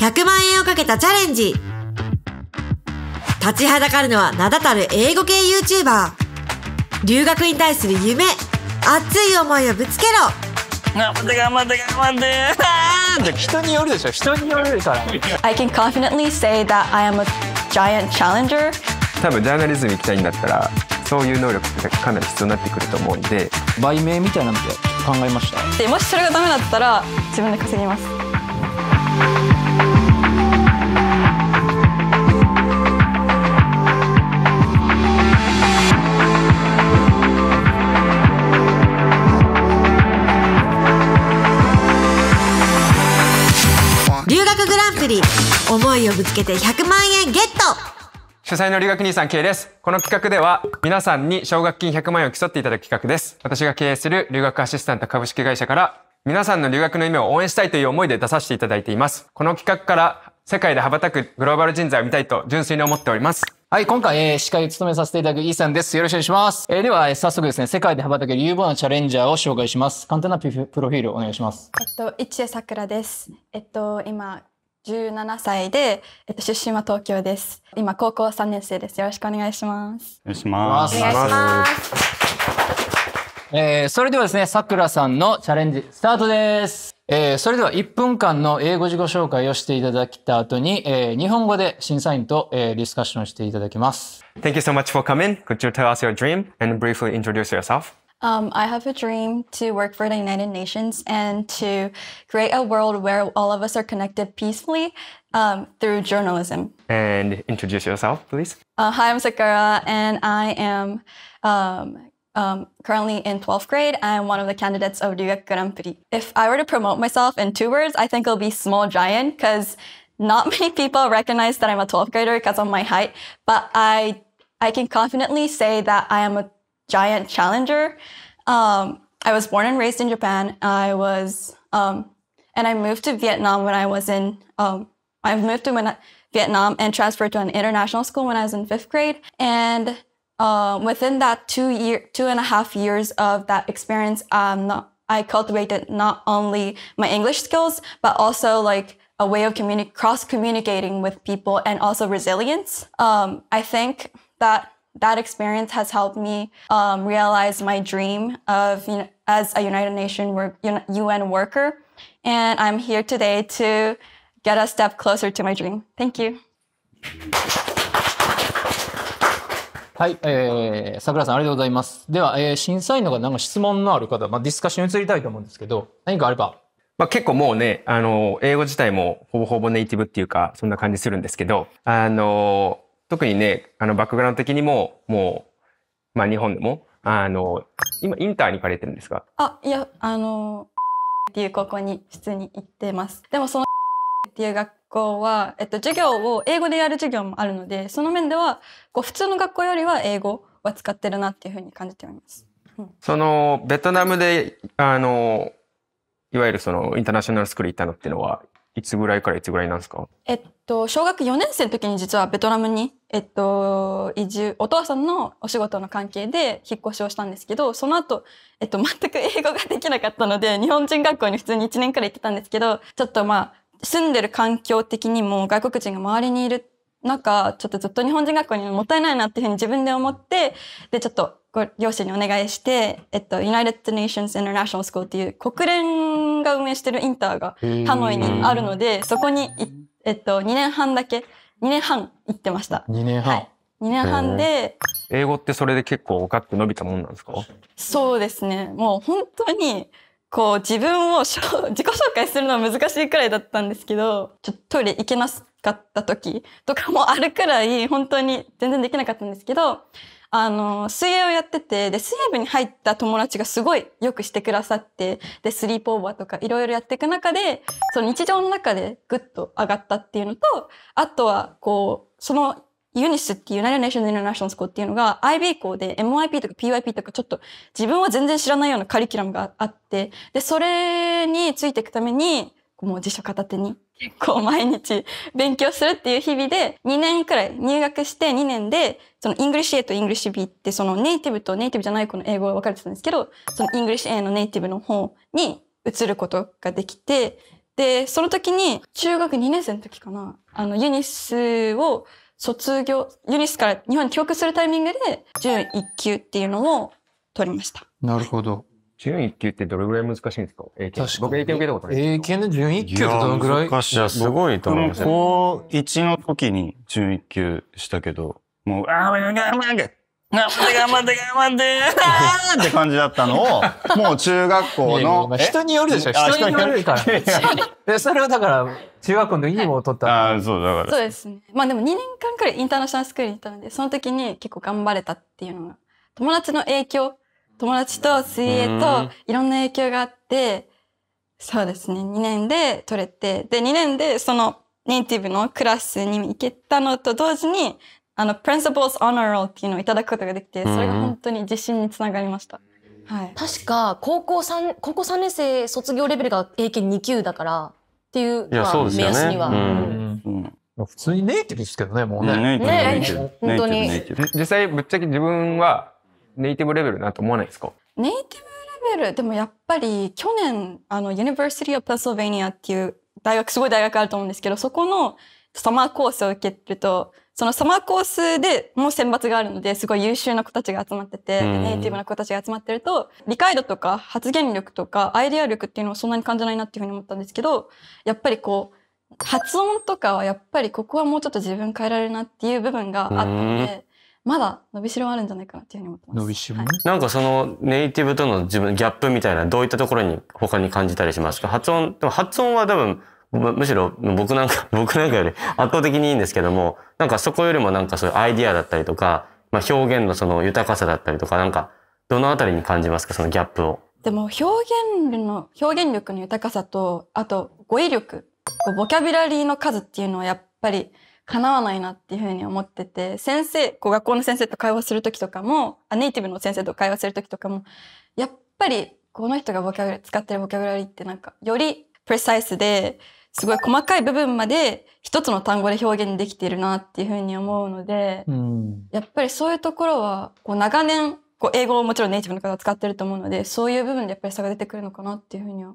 100万円をかけたチャレンジ立ちはだかるのは名だたる英語系 YouTuber 留学に対する夢熱い思いをぶつけろ頑張って頑張って頑張って人によるでしょ人によるから I can confidently say that I a 多分ジャーナリズム行きたいんだったらそういう能力ってかなり必要になってくると思うんで売名みたいなので考えましたでもしそれがダメだったら自分で稼ぎますグランプリ思いをぶつけて100万円ゲット主催の留学兄さん K です。この企画では皆さんに奨学金100万円を競っていただく企画です。私が経営する留学アシスタント株式会社から皆さんの留学の夢を応援したいという思いで出させていただいています。この企画から世界で羽ばたくグローバル人材を見たいと純粋に思っております。はい、今回、えー、司会を務めさせていただくイーさんです。よろしくお願いします。えー、では、えー、早速ですね、世界で羽ばたける有望なチャレンジャーを紹介します。簡単なプロフィールお願いします。えっと、一恵さくらです。えっと、今、17歳で、えっと、出身は東京です。今高校3年生です。よろしくお願いします。お願いします。お願いします。えー、それではですね、さくらさんのチャレンジスタートです。えー、それでは1分間の英語自己紹介をしていただきた後に、えー、日本語で審査員と、えー、ディスカッションしていただきます。Thank you so much for coming. Could you tell us your dream and briefly introduce yourself? Um, I have a dream to work for the United Nations and to create a world where all of us are connected peacefully um, through journalism. And introduce yourself, please. Uh, hi, I'm Sakura, and I am um, um currently in 12th grade. I'm one of the candidates of Ryugaku Grand Prix. If I were to promote myself in two words, I think it'll be small giant because not many people recognize that I'm a 12th grader because of my height, but I I can confidently say that I am a giant challenger. Um, I was born and raised in Japan. I was, um, and I moved to Vietnam when I was in, um, I moved to Vietnam and transferred to an international school when I was in fifth grade. And um, within that two year, two and a half years of that experience, not, I cultivated not only my English skills, but also like a way of communi cross communicating with people and also resilience. Um, I think that that experience has helped me um, realize my dream of, you know, as a United Nations work, UN worker. And I'm here today to get a step closer to my dream. Thank you. はい、えー、桜さんありがとうございます。では、えー、審査員の方なんか質問のある方、まあ、ディスカッションに移りたいと思うんですけど、何かあれば。まあ、結構もうね、あの、英語自体もほぼほぼネイティブっていうか、そんな感じするんですけど、あの、特にね、あの、バックグラウンド的にも、もう、まあ、日本でも、あの、今、インターに行かれてるんですかあ、いや、あの、っていう高校に普通に行ってます。でも、その、っていう学校は、えっと、授業を英語でやる授業もあるので、その面では、こう、普通の学校よりは英語は使ってるなっていうふうに感じております。うん、その、ベトナムで、あの、いわゆるその、インターナショナルスクール行ったのっていうのは、いつぐらいからいつぐらいなんですかえっと、小学4年生の時に実はベトナムにえっと、移住、お父さんのお仕事の関係で引っ越しをしたんですけど、その後、えっと、全く英語ができなかったので、日本人学校に普通に1年くらい行ってたんですけど、ちょっとまあ、住んでる環境的にも外国人が周りにいる中、ちょっとずっと日本人学校にもったいないなっていうふうに自分で思って、で、ちょっとご両親にお願いして、えっと、United Nations International School っていう国連が運営してるインターがハノイにあるので、そこに、えっと、2年半だけ2年半行ってました。2年半、はい、2年半で。英語ってそれで結構ガッて伸びたもんなんですかそうですね。もう本当に、こう自分を 自己紹介するのは難しいくらいだったんですけど、ちょっとトイレ行けなかった時とかもあるくらい本当に全然できなかったんですけど、あの、水泳をやってて、で、水泳部に入った友達がすごいよくしてくださって、で、スリープオーバーとかいろいろやっていく中で、その日常の中でぐっと上がったっていうのと、あとは、こう、そのユニスっていう United Nations International School っていうのが IB 校で MIP とか PYP とかちょっと自分は全然知らないようなカリキュラムがあって、で、それについていくために、もう辞書片手に結構毎日勉強するっていう日々で2年くらい入学して2年でそのイングリッシュ A とイングリッシュ B ってそのネイティブとネイティブじゃない子の英語が分かれてたんですけどそのイングリッシュ A のネイティブの方に移ることができてでその時に中学2年生の時かなあのユニスを卒業ユニスから日本に帰国するタイミングで準1級っていうのを取りました。なるほど準一級ってどれぐらい難しいんですか英検。僕英検受けたことない。英検で準一級ってどのぐらい難しい。すごいと思います。高1の時に準一級したけど、もう、あー、頑張って頑張って頑張ってって感じだったのを、もう中学校の。人によるでしょ人によるから。それはだから、中学校の時にも取った。ああ、そうだから。そうですね。まあでも2年間くらいインターナショナルスクールに行ったので、その時に結構頑張れたっていうのが、友達の影響友達と水泳といろんな影響があって、そうですね、2年で取れて、で、2年でそのネイティブのクラスに行けたのと同時に、あの、Principles Honor Roll っていうのをいただくことができて、それが本当に自信につながりました。はい、確か、高校3、高校三年生卒業レベルが英検2級だから、っていう、いね、目安には。うんうん普通にネイティブですけどね、もうね。ね、ねね本当に。実際、ぶっちゃけ自分は、ネイティブレベルなと思わないですかネイティブレベルでもやっぱり去年あの University of Pennsylvania っていう大学すごい大学あると思うんですけどそこのサマーコースを受けるとそのサマーコースでも選抜があるのですごい優秀な子たちが集まってて、ネイティブな子たちが集まってると理解度とか発言力とかアイデア力っていうのはそんなに感じないなっていうふうに思ったんですけどやっぱりこう発音とかはやっぱりここはもうちょっと自分変えられるなっていう部分があったので、まだ伸びしろあるんじゃないかなっていうふうに思ってます。伸びしろ、はい、なんかそのネイティブとの自分ギャップみたいなどういったところに他に感じたりしますか発音、でも発音は多分むむしろ僕なんか、僕なんかより圧倒的にいいんですけども、なんかそこよりもなんかそういうアイディアだったりとか、まあ表現のその豊かさだったりとか、なんかどのあたりに感じますかそのギャップを。でも表現の、表現力の豊かさと、あと語彙力、ボキャビラリーの数っていうのはやっぱり叶わないなっていうふうに思ってて、先生、こう学校の先生と会話する時とかも、あネイティブの先生と会話する時とかも、やっぱりこの人がボキャブラ使ってるボキャブラリーってなんか、よりプレサイスで、すごい細かい部分まで一つの単語で表現できているなっていうふうに思うので、うん、やっぱりそういうところは、こう長年、こう英語をもちろんネイティブの方が使ってると思うので、そういう部分でやっぱり差が出てくるのかなっていうふうには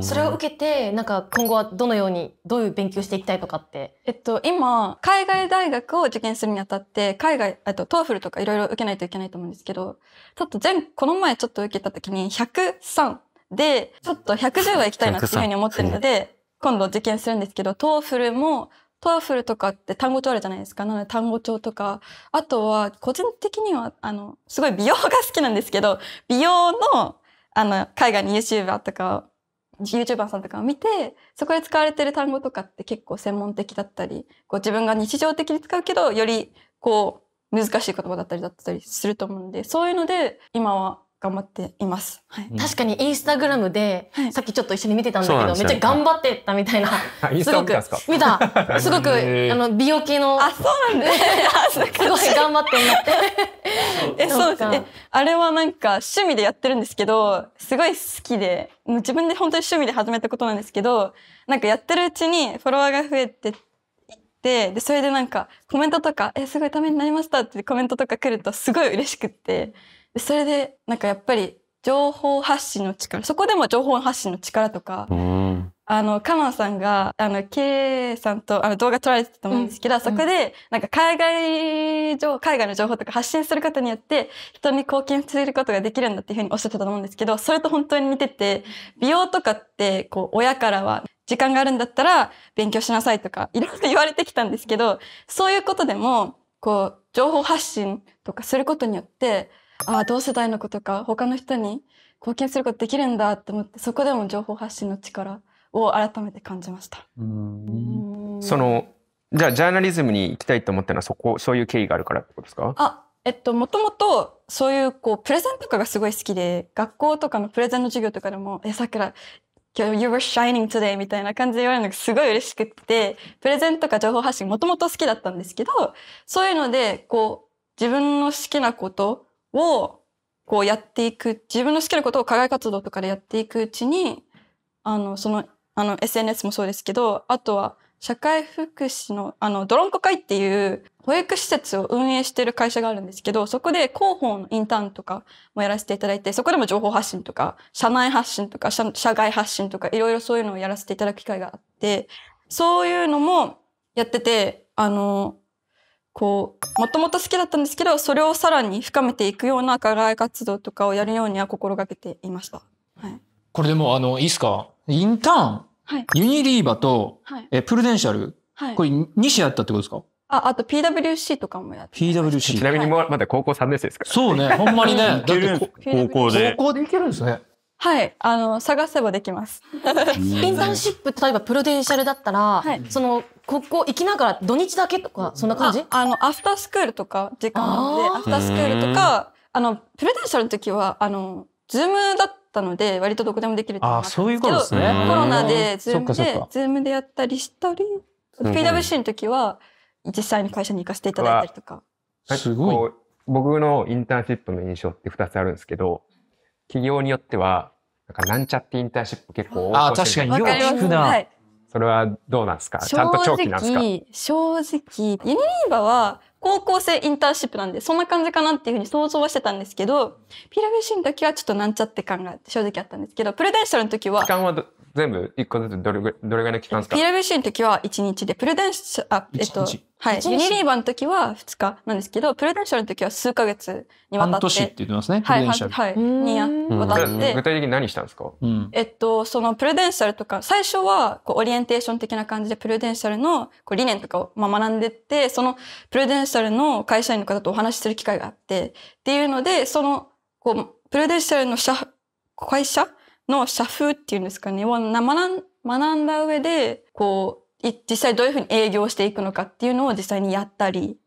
それを受けてなんか今後はどのようにどういう勉強していきたいとかってえっと今海外大学を受験するにあたって海外あとトーフルとかいろいろ受けないといけないと思うんですけどちょっと前この前ちょっと受けた時に103でちょっと110は行きたいなっていうふうに思ってるので今度受験するんですけどトーフルもトーフルとかって単語帳あるじゃないですか。なので単語帳とか。あとは、個人的には、あの、すごい美容が好きなんですけど、美容の、あの、海外に YouTuber とか YouTuber さんとかを見てそこで使われてる単語とかって結構専門的だったりこう自分が日常的に使うけどよりこう難しい言葉だったりだったりすると思うんでそういうので今は頑張っています。はい、確かにインスタグラムで、さっきちょっと一緒に見てたんだけど、めっちゃ頑張ってたみたいな。すごく、見た。すごく、あの、美容系の。あ、そうなんです、すごい頑張ってんなって。え、そうですね。あれはなんか趣味でやってるんですけど、すごい好きで、もう自分で本当に趣味で始めたことなんですけど、なんかやってるうちにフォロワーが増えてで、それでなんかコメントとか、え、すごいためになりましたってコメントとか来るとすごい嬉しくって、それでなんかやっぱり情報発信の力そこでも情報発信の力とか、うん、あのカマンさんがあの K さんとあの動画撮られてたと思うんですけど、うん、そこでなんか海外情海外の情報とか発信することによって人に貢献することができるんだっていうふうにおっしゃってたと思うんですけどそれと本当に似てて美容とかってこう親からは時間があるんだったら勉強しなさいとかいろいろ言われてきたんですけどそういうことでもこう情報発信とかすることによってああ同世代の子とか他の人に貢献することできるんだと思ってそこでも情報発信の力を改めて感じました。そのじゃあジャーナリズムに行きたいと思ったのはそこそういう経緯があるからってことですかあえっともともとそういうこうプレゼンとかがすごい好きで学校とかのプレゼンの授業とかでも「えさくら今日 You were shining today みたいな感じで言われるのがすごい嬉しくって、プレゼンとか情報発信もともと好きだったんですけど、そういうので、こう、自分の好きなことをこうやっていく自分の好きなことを課外活動とかでやっていくうちにあのそのあの SNS もそうですけどあとは社会福祉のあのドロンコ会っていう保育施設を運営してる会社があるんですけどそこで広報のインターンとかもやらせていただいてそこでも情報発信とか社内発信とか社外発信とかいろいろそういうのをやらせていただく機会があってそういうのもやっててあのこうもともと好きだったんですけどそれをさらに深めていくような課外活動とかをやるようには心がけていました。はい、これでもあのいいですかインターン、はい、ユニリーバと、はい、えプルデンシャル、はい、これ2社やったってことですかあ、あと PWC とかもやって。PWC。ちなみにまだ高校3年生ですから。そうね、ほんまにね。だって高校で。高校でいけるんですね。はい、あの探せばできます。インターンシップ例えばプロデンシャルだったら、はい、そのここ行きながら土日だけとか、そんな感じあの、アフタースクールとか時間あって、アフタースクールとか、あの、プレデンシャルの時は、あの、ズームだったので、割とどこでもできるああ、そういうことですね。コロナで、ズームで、ズームでやったりしたり、PWC の時は、実際に会社に行かせていただいたりとか。すごい。僕のインターンシップの印象って2つあるんですけど、企業によっては、なんかなんちゃってインターンシップ結構ああ、確かによく聞くな。はい、それはどうなんですかちゃんと長期なんですか正直、ユニリーバは高校生インターンシップなんで、そんな感じかなっていうふうに想像はしてたんですけど、ピラッシュの時はちょっとなんちゃって感が正直あったんですけど、プルデンシャルの時は。間は全部一個ずつどれぐどれぐらいの期間ですか p シ c の時は1日で、プルデンシャあ、えっと、はい。ユニリーバーの時は2日なんですけど、プルデンシャルの時は数ヶ月にわたって。半年って言ってますね。はい、はい。にわたって。具体的に何したんですか、うん、えっと、そのプルデンシャルとか、最初はこうオリエンテーション的な感じでプルデンシャルのこう理念とかをまあ学んでって、そのプルデンシャルの会社員の方とお話しする機会があって、っていうので、その、こう、プルデンシャルの社、会社の社風っていうんですかねを学んだ上でこう実際どういうふうに営業していくのかっていうのを実際にやったり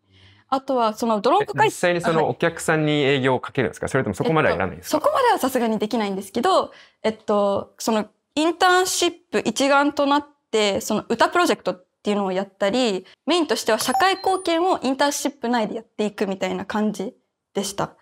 あとはそのドロップ実際にそのお客さんに営業をかけるんですか、はい、それともそこまではやらないんですか、えっと、そこまではさすがにできないんですけど、えっと、そのインターンシップ一丸となってその歌プロジェクトっていうのをやったりメインとしては社会貢献をインターンシップ内でやっていくみたいな感じでした。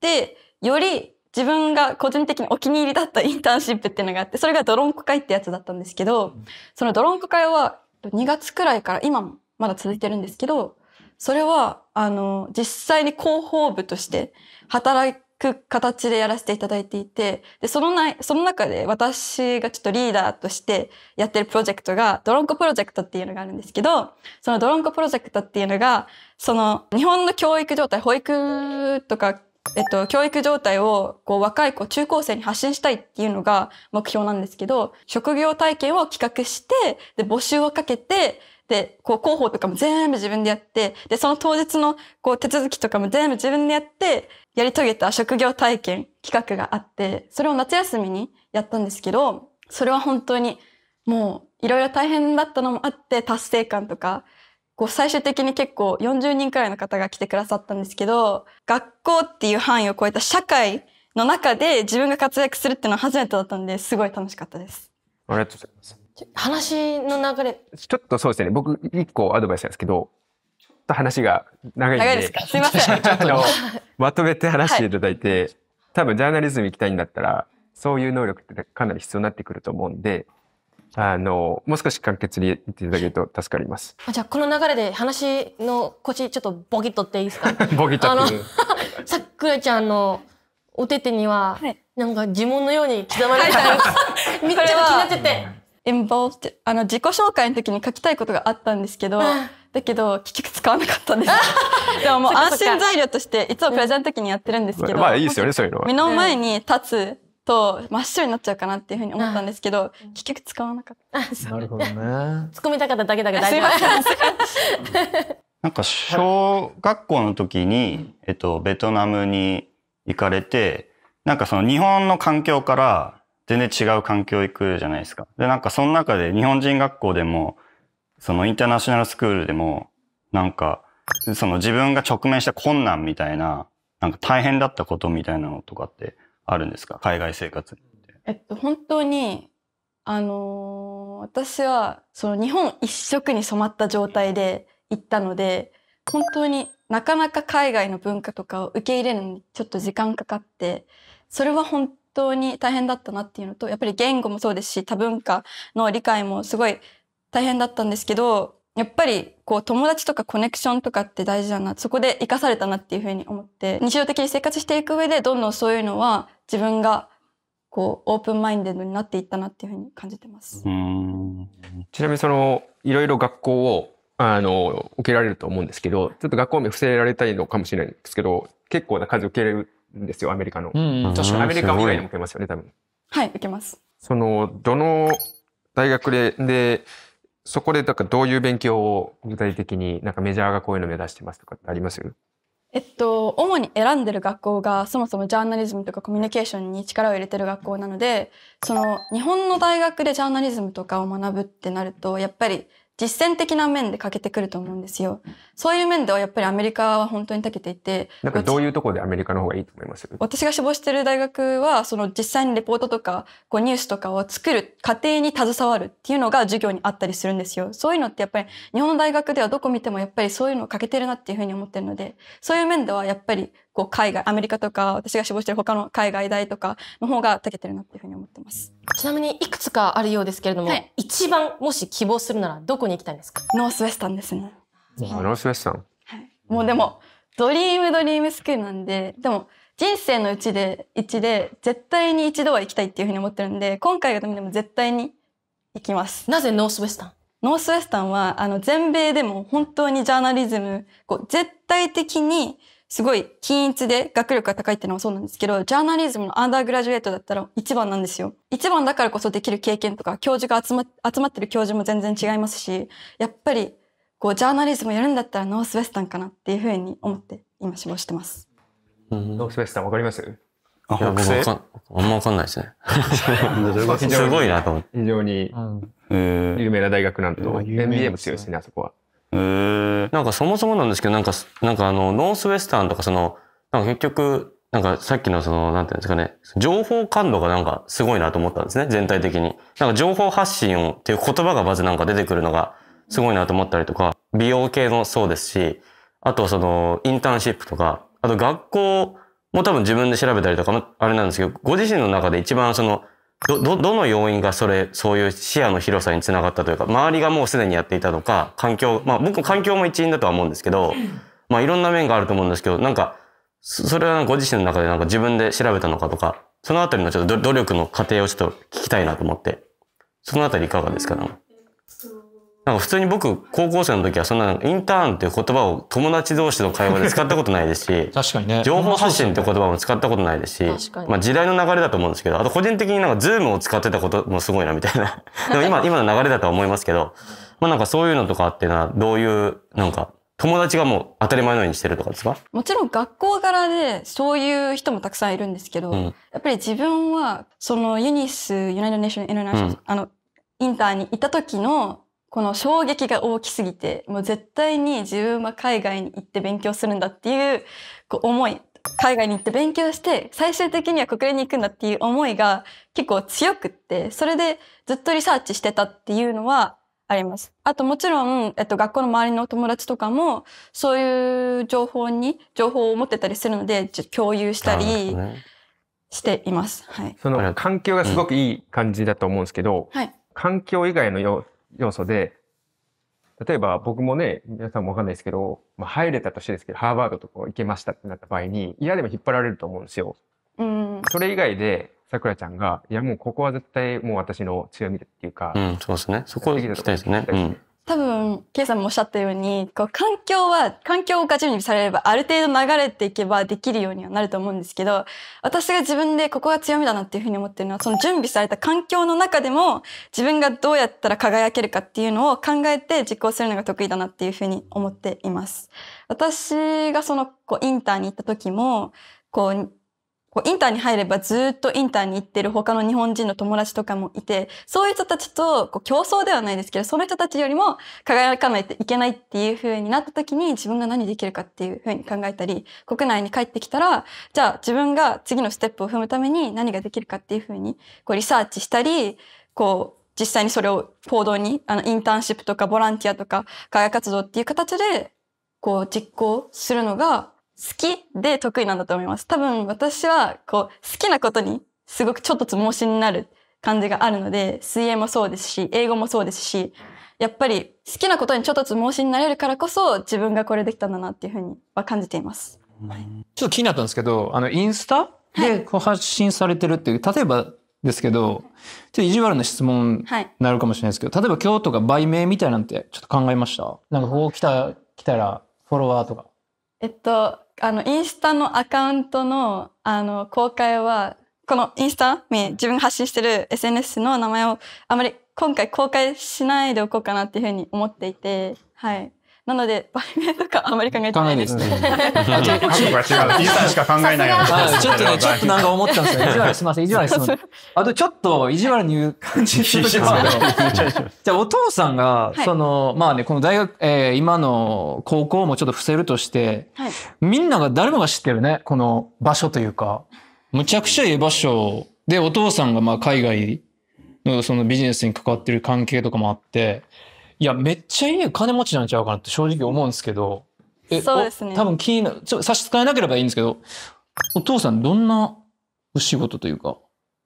でより自分が個人的にお気に入りだったインターンシップっていうのがあって、それがドロンコ会ってやつだったんですけど、そのドロンコ会は2月くらいから今もまだ続いてるんですけど、それは、あの、実際に広報部として働く形でやらせていただいていて、で、そのな、その中で私がちょっとリーダーとしてやってるプロジェクトが、ドロンコプロジェクトっていうのがあるんですけど、そのドロンコプロジェクトっていうのが、その、日本の教育状態、保育とかえっと、教育状態をこう若い子、中高生に発信したいっていうのが目標なんですけど、職業体験を企画して、で、募集をかけて、で、こう広報とかも全部自分でやって、で、その当日のこう手続きとかも全部自分でやって、やり遂げた職業体験企画があって、それを夏休みにやったんですけど、それは本当にもういろいろ大変だったのもあって達成感とか、こう最終的に結構40人くらいの方が来てくださったんですけど学校っていう範囲を超えた社会の中で自分が活躍するっていうのは初めてだったんですごい楽しかったです。ありがとうございます。話の流れ。ちょっとそうですね。僕一個アドバイスなんですけど、ちょっと話が長いんで。長いですか。すみません。あ のまとめて話していただいて、はい、多分ジャーナリズム行きたいんだったらそういう能力ってかなり必要になってくると思うんで、あの、もう少し簡潔に言っていただけると助かります。じゃあ、この流れで話の腰ちょっとボギッとっていいですか ボギッと さくらちゃんのお手手には、なんか呪文のように刻まれてた。めっちゃ気になっちゃって。インボ o l あの自己紹介の時に書きたいことがあったんですけど、だけど結局使わなかったんです。でももう安心材料としていつもプレゼンの時にやってるんですけど、まあいいですよねそういうのは。目の前に立つと真っ白になっちゃうかなっていうふうに思ったんですけど、うん、結局使わなかった。なるほどね。突っ込みたかっただけだけど大丈夫なんか小学校の時に、えっと、ベトナムに行かれて、なんかその日本の環境から全然違う環境行くじゃないですか。で、なんかその中で日本人学校でも、そのインターナショナルスクールでも、なんか、その自分が直面した困難みたいな、なんか大変だったことみたいなのとかってあるんですか海外生活えっと、本当に、あのー、私は、その日本一色に染まった状態で行ったので、本当になかなか海外の文化とかを受け入れるのにちょっと時間かかって、それは本当に大変だったなっていうのと、やっぱり言語もそうですし、多文化の理解もすごい大変だったんですけど、やっぱりこう友達とかコネクションとかって大事だなそこで生かされたなっていうふうに思って日常的に生活していく上でどんどんそういうのは自分がこうオープンマインデドになっていったなっていうふうに感じてますうんちなみにそのいろいろ学校をあの受けられると思うんですけどちょっと学校名伏せられたいのかもしれないんですけど結構な数受けれるんですよアメリカの、うん確かにアメリカ以外にも受けますよね多分はい受けますそのどの大学ででそこでだからどういう勉強を具体的になんかメジャーがこういうの目指してますとかってありますえっと、主に選んでる学校がそもそもジャーナリズムとかコミュニケーションに力を入れてる学校なのでその日本の大学でジャーナリズムとかを学ぶってなるとやっぱり実践的な面で欠けてくると思うんですよ。そういう面ではやっぱりアメリカは本当に長けていて。なんかどういうところでアメリカの方がいいと思います私が志望してる大学は、その実際にレポートとか、こうニュースとかを作る過程に携わるっていうのが授業にあったりするんですよ。そういうのってやっぱり日本の大学ではどこ見てもやっぱりそういうのを欠けてるなっていうふうに思ってるので、そういう面ではやっぱりこう海外アメリカとか私が志望してる他の海外大とかの方がたけてるなっていうふうに思ってますちなみにいくつかあるようですけれども、はい、一番もし希望するならどこに行きたいんですかノースウェスタンですねノースウェスタン、はい、もうでもドリームドリームスクールなんででも人生のうちで一で絶対に一度は行きたいっていうふうに思ってるんで今回がためでも絶対に行きますなぜノースウェスタンノースウェスタンはあの全米でも本当にジャーナリズムこう絶対的にすごい均一で学力が高いっていうのはそうなんですけど、ジャーナリズムのアンダーグラジュエートだったら一番なんですよ。一番だからこそできる経験とか、教授が集ま集まってる教授も全然違いますし、やっぱり、こう、ジャーナリズムやるんだったらノースウェスタンかなっていうふうに思って、今志望してます。ノースウェスタンわかりますあ、北あんま分かんないですね。すごいなと思って。非常に有名な大学なんで、n b a も強いですね、あそこは。なんかそもそもなんですけど、なんか、なんかあの、ノースウェスタンとかその、なんか結局、なんかさっきのその、なんていうんですかね、情報感度がなんかすごいなと思ったんですね、全体的に。なんか情報発信をっていう言葉がまずなんか出てくるのがすごいなと思ったりとか、美容系もそうですし、あとその、インターンシップとか、あと学校も多分自分で調べたりとかもあれなんですけど、ご自身の中で一番その、ど、ど、どの要因がそれ、そういう視野の広さにつながったというか、周りがもうすでにやっていたのか、環境、まあ僕環境も一因だとは思うんですけど、まあいろんな面があると思うんですけど、なんか、それはご自身の中でなんか自分で調べたのかとか、そのあたりのちょっと努力の過程をちょっと聞きたいなと思って、そのあたりいかがですか、ね、なんか普通に僕、高校生の時はそんな、インターンっていう言葉を友達同士の会話で使ったことないですし、確かにね。情報発信って言葉も使ったことないですし、まあ時代の流れだと思うんですけど、あと個人的になんかズームを使ってたこともすごいなみたいな。でも今、今の流れだとは思いますけど、まあなんかそういうのとかってのは、どういう、なんか、友達がもう当たり前のようにしてるとかですかもちろん学校柄でそういう人もたくさんいるんですけど、うん、やっぱり自分はそのユニス、ユナイトネーション・インターナショナル、あの、インターにいた時のこの衝撃が大きすぎて、もう絶対に自分は海外に行って勉強するんだっていうこう思い、海外に行って勉強して、最終的には国連に行くんだっていう思いが結構強くって、それでずっとリサーチしてたっていうのはあります。あともちろん、えっと、学校の周りのお友達とかも、そういう情報に、情報を持ってたりするので、共有したりしています。はい。その環境がすごくいい感じだと思うんですけど、はい、環境以外の要要素で、例えば僕もね、皆さんもわかんないですけど、まあ、入れた年ですけど、ハーバードとか行けましたってなった場合に、嫌でも引っ張られると思うんですよ。うん、それ以外で、さくらちゃんが、いやもうここは絶対もう私の強みっていうか、うん、そうですね。そこ行きたいですね。うん多分、ケイさんもおっしゃったように、こう、環境は、環境が準備されれば、ある程度流れていけばできるようにはなると思うんですけど、私が自分でここが強みだなっていうふうに思ってるのは、その準備された環境の中でも、自分がどうやったら輝けるかっていうのを考えて実行するのが得意だなっていうふうに思っています。私がその、こう、インターに行った時も、こう、こうインターに入ればずっとインターに行ってる他の日本人の友達とかもいて、そういう人たちとこう競争ではないですけど、その人たちよりも輝かないといけないっていう風になった時に自分が何できるかっていう風に考えたり、国内に帰ってきたら、じゃあ自分が次のステップを踏むために何ができるかっていう風にこうリサーチしたり、こう実際にそれを行動に、あのインターンシップとかボランティアとか海外活動っていう形でこう実行するのが好きで得意なんだと思います。多分私はこう好きなことにすごくちょっとつ盲信になる感じがあるので、水泳もそうですし、英語もそうですし、やっぱり好きなことにちょっとつ盲信になれるからこそ自分がこれできたんだなっていうふうには感じています。ちょっと気になったんですけど、あのインスタでこう発信されてるっていう、はい、例えばですけど、ちょっと意地悪な質問になるかもしれないですけど、はい、例えば今日とか売名みたいなんてちょっと考えましたなんかこう来た、来たらフォロワーとか。えっと、あの、インスタのアカウントの、あの、公開は、このインスタに自分が発信してる SNS の名前をあまり今回公開しないでおこうかなっていうふうに思っていて、はい。なので、メンとかあまり考えてないですね。あ、ちょっと、ちょっとちょっとなんか思ったんですよ。意地悪みませじ意地悪しまん。あとちょっと意地悪に言う感じしますけど。じゃあお父さんが、その、まあね、この大学、え今の高校もちょっと伏せるとして、みんなが誰もが知ってるね、この場所というか。むちゃくちゃええ場所で、お父さんがまあ海外のそのビジネスに関わってる関係とかもあって、いや、めっちゃいい金持ちなんちゃうかなって正直思うんですけど。えそうですね。多分気にな、ちょ差し支えなければいいんですけど、お父さんどんなお仕事というか、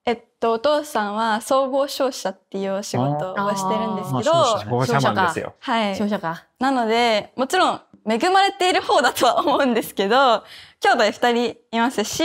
えっと、お父さんは総合商社っていうお仕事をしてるんですけど、商社か。はい。商社か。なので、もちろん恵まれている方だとは思うんですけど、兄弟二人いますし、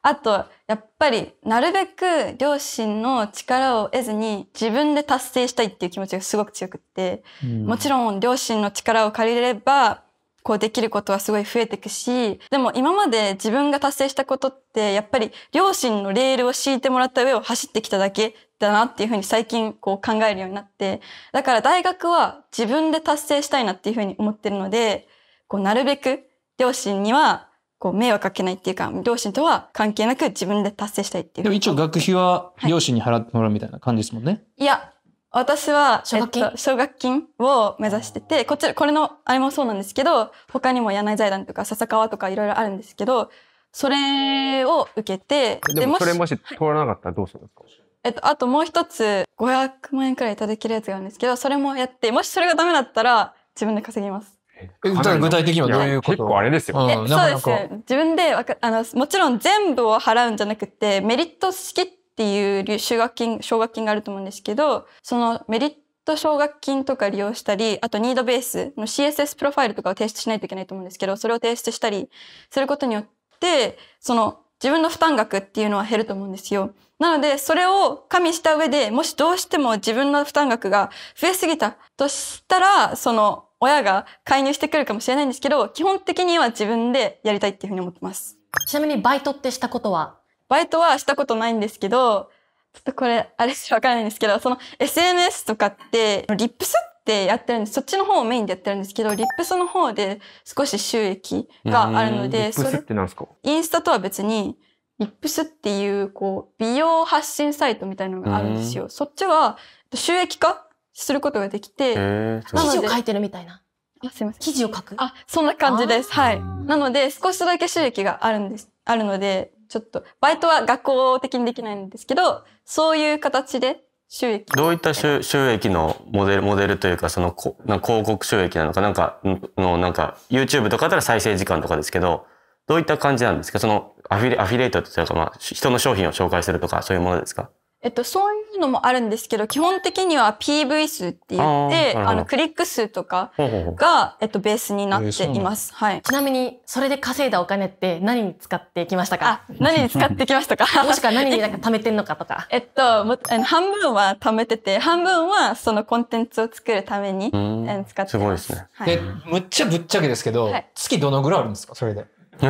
あと、やっぱり、なるべく両親の力を得ずに自分で達成したいっていう気持ちがすごく強くって、うん、もちろん両親の力を借りれば、こうできることはすごい増えていくし、でも今まで自分が達成したことって、やっぱり両親のレールを敷いてもらった上を走ってきただけだなっていうふうに最近こう考えるようになって、だから大学は自分で達成したいなっていうふうに思ってるので、こうなるべく両親にはこう迷惑かけないっていうか、両親とは関係なく自分で達成したいっていう。でも一応学費は両親に払ってもらうみたいな感じですもんね。はい、いや、私は奨学金,、えっと、奨学金を目指しててこちらこれのあれもそうなんですけど他にも柳井財団とか笹川とかいろいろあるんですけどそれを受けてでもそれもし通らなかったらどうするんですか、はい、えっと、あともう一つ500万円くらいいただけるやつがあるんですけどそれもやってもしそれがダメだったら自分で稼ぎます。具体的にはどういうこと結構あれですよ、ね、うん、そうです自分であのもちろん全部を払うんじゃなくてメリットしきっっていう奨学金、奨学金があると思うんですけど、そのメリット奨学金とか利用したり、あとニードベースの CSS プロファイルとかを提出しないといけないと思うんですけど、それを提出したりすることによって、その自分の負担額っていうのは減ると思うんですよ。なので、それを加味した上で、もしどうしても自分の負担額が増えすぎたとしたら、その親が介入してくるかもしれないんですけど、基本的には自分でやりたいっていうふうに思ってます。ちなみにバイトってしたことはバイトはしたことないんですけど、ちょっとこれ、あれしかわからないんですけど、その SNS とかって、リップスってやってるんです。そっちの方をメインでやってるんですけど、リップスの方で少し収益があるので、リップスって何ですかインスタとは別に、リップスっていう、こう、美容発信サイトみたいなのがあるんですよ。そっちは、収益化することができて、記事を書いてるみたいな。あ、すいません。記事を書くあ、そんな感じです。はい。なので、少しだけ収益があるんです。あるので、ちょっと、バイトは学校的にできないんですけど、そういう形で収益。どういった収益のモデル、モデルというか、そのこ、な広告収益なのか、なんか、の、なんか、YouTube とかだったら再生時間とかですけど、どういった感じなんですかそのアフィレ、アフィエイトというか、まあ、人の商品を紹介するとか、そういうものですかえっと、そういうのもあるんですけど、基本的には PV 数って言って、あの、クリック数とかが、えっと、ベースになっています。はい。ちなみに、それで稼いだお金って何に使ってきましたかあ、何に使ってきましたかもしくは何になんか貯めてんのかとか。えっと、もあの半分は貯めてて、半分はそのコンテンツを作るために使ってす。すごいですね。はい、で、むっちゃぶっちゃけですけど、はい、月どのぐらいあるんですかそれで。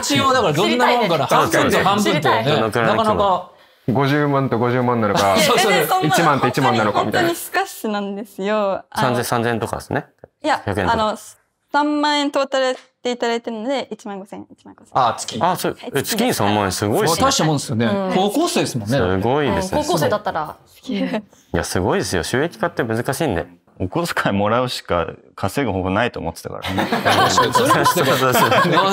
一応、だからどんなもんから半分と半分とね、なかなか。50万と50万なのか、そうそう1 万と1万なのかみたいな。本当にスカッシュなんですよ。3000、3000とかですね。いや、あの、3万円トータルでいただいてるので、1万5 0 0 0 1万5 0 0 0あ、月。あ、そう、は月に3万円すごいですね。大したもんですよね、うん。高校生ですもんね。すごいですね。高校生だったら。いや、すごいですよ。収益化って難しいんで。お小遣いもらうしか稼ぐ方法ないと思ってたからね。それもし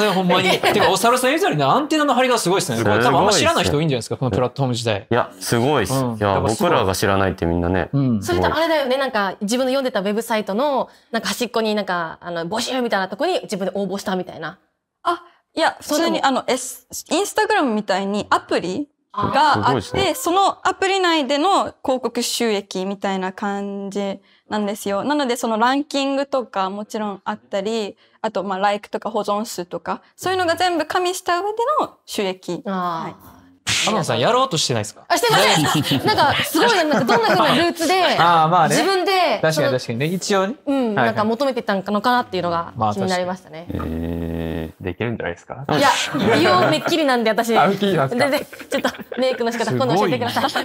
てほんまに。てか、お猿さん言うたよね、アンテナの張りがすごいですね。これ多分あんま知らない人多いんじゃないですか、このプラットフォーム時代。いや、すごいです。いや、僕らが知らないってみんなね。うん、それとあれだよね、なんか自分の読んでたウェブサイトの、なんか端っこになんか、あの、募集みたいなとこに自分で応募したみたいな。あ、いや、普通にあの、S、インスタグラムみたいにアプリがあって、ね、そのアプリ内での広告収益みたいな感じなんですよ。なのでそのランキングとかもちろんあったり、あとまあ、ライクとか保存数とか、そういうのが全部加味した上での収益。はい天野さんやろうとしてないですかあ、してません なんか、すごい、なんかどんなふうなルーツで、自分で、確かに確かにね、一応ね。うん、なんか求めてたのかなっていうのが気になりましたね。まあ、えー、できるんじゃないですかいや、美 容めっきりなんで私。あ、っきりなんですかでで、ちょっとメイクの仕方、今度教えてください。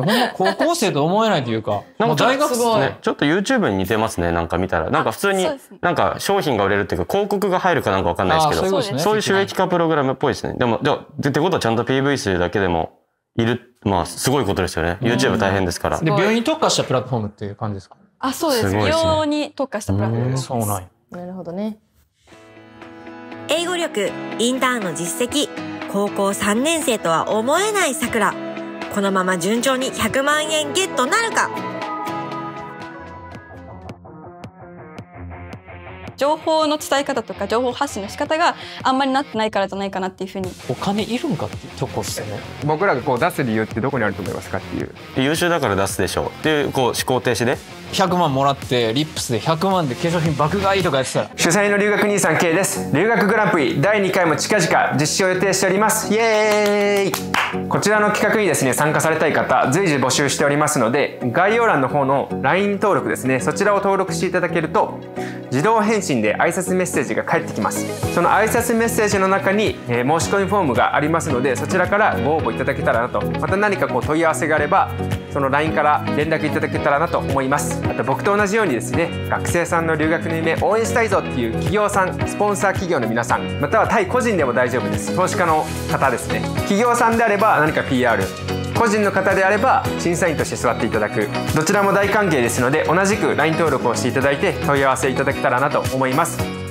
ほんま高校生と思えないというか、なんか大学生、ね、ちょっと YouTube に似てますね、なんか見たら。なんか普通に、なんか商品が売れるっていうか、広告が入るかなんかわかんないですけど、そうね、そういう収益化プログラムっぽいですね。でも、じゃあ、ってことはちゃんと PV 数だけでも、いる、まあ、すごいことですよね。YouTube 大変ですから。で、病院に特化したプラットフォームっていう感じですかあ、そうです。すね、病に特化したプラットフォームそうなんなるほどね。英語力、インターンの実績、高校3年生とは思えない桜。このまま順調に100万円ゲットなるか情報の伝え方とか情報発信の仕方があんまりなってないからじゃないかなっていうふうにお金いるんかってとこっすね僕らがこう出す理由ってどこにあると思いますかっていう優秀だから出すでしょうっていうこう思考停止で100万もらってリップスで100万で化粧品爆買いとかやってたら主催の留学兄さん K です留学グランプリ第2回も近々実施を予定しておりますイエーイこちらの企画にですね参加されたい方随時募集しておりますので概要欄の方の LINE 登録ですねそちらを登録していただけると自動返信で挨拶メッセージが返ってきますその挨拶メッセージの中に、えー、申し込みフォームがありますのでそちらからご応募いただけたらなとまた何かこう問い合わせがあればその LINE から連絡いただけたらなと思いますあと僕と同じようにですね学生さんの留学の夢応援したいぞっていう企業さんスポンサー企業の皆さんまたは対個人でも大丈夫です投資家の方ですね企業さんであれば何か PR 個人の方であれば審査員として座っていただくどちらも大歓迎ですので同じく LINE 登録をしていただいて問い合わせいただけたらなと思います